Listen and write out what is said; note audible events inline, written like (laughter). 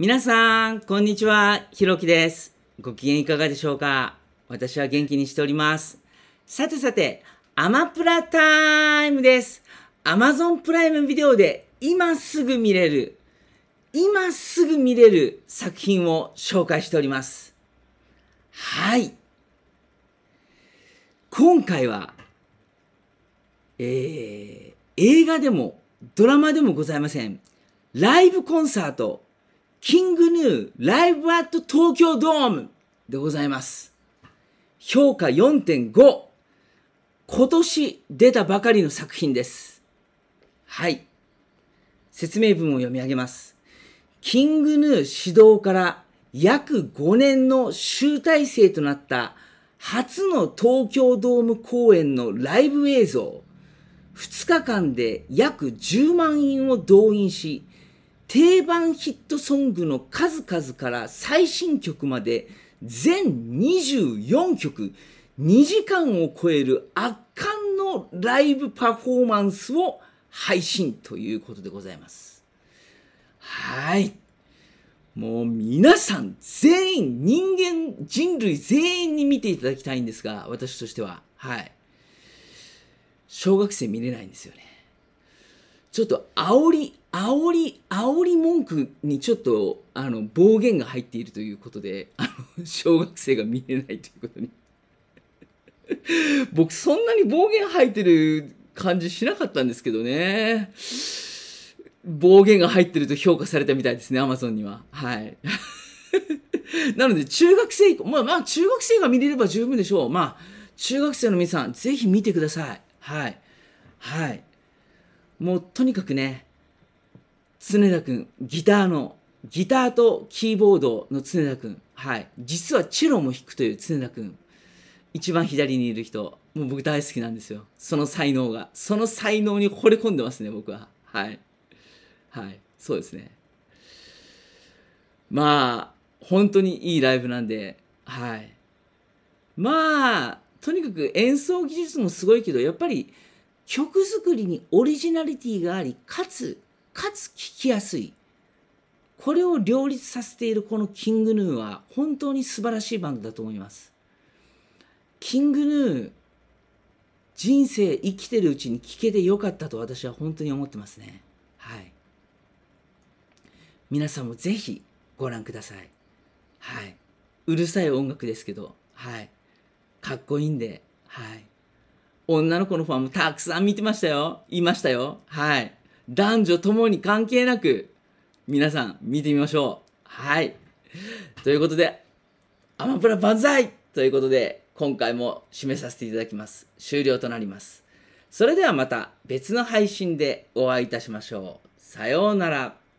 皆さん、こんにちは。ひろきです。ご機嫌いかがでしょうか私は元気にしております。さてさて、アマプラタイムです。アマゾンプライムビデオで今すぐ見れる、今すぐ見れる作品を紹介しております。はい。今回は、えー、映画でもドラマでもございません。ライブコンサートキングヌーライブアット東京ドームでございます。評価4.5。今年出たばかりの作品です。はい。説明文を読み上げます。キングヌー指導から約5年の集大成となった初の東京ドーム公演のライブ映像。2日間で約10万人を動員し、定番ヒットソングの数々から最新曲まで全24曲2時間を超える圧巻のライブパフォーマンスを配信ということでございます。はい。もう皆さん全員人間人類全員に見ていただきたいんですが私としてははい小学生見れないんですよねちょっと煽り煽り煽り文句にちょっとあの暴言が入っているということであの小学生が見れないということに (laughs) 僕そんなに暴言入ってる感じしなかったんですけどね暴言が入ってると評価されたみたいですねアマゾンにははい (laughs) なので中学生以降まあまあ中学生が見れれば十分でしょうまあ中学生の皆さんぜひ見てくださいはいはいもうとにかくね常田君、ギターの、ギターとキーボードの常田君。はい。実はチェロも弾くという常田君。一番左にいる人。もう僕大好きなんですよ。その才能が。その才能に惚れ込んでますね、僕は。はい。はい。そうですね。まあ、本当にいいライブなんで、はい。まあ、とにかく演奏技術もすごいけど、やっぱり曲作りにオリジナリティがあり、かつかつ聞きやすい。これを両立させているこのキングヌーは本当に素晴らしいバンドだと思います。キングヌー、人生生きてるうちに聴けてよかったと私は本当に思ってますね。はい。皆さんもぜひご覧ください。はい。うるさい音楽ですけど、はい。かっこいいんで、はい。女の子のファンもたくさん見てましたよ。いましたよ。はい。男女ともに関係なく、皆さん見てみましょう。はい。ということで、アマプラ万歳ということで、今回も締めさせていただきます。終了となります。それではまた別の配信でお会いいたしましょう。さようなら。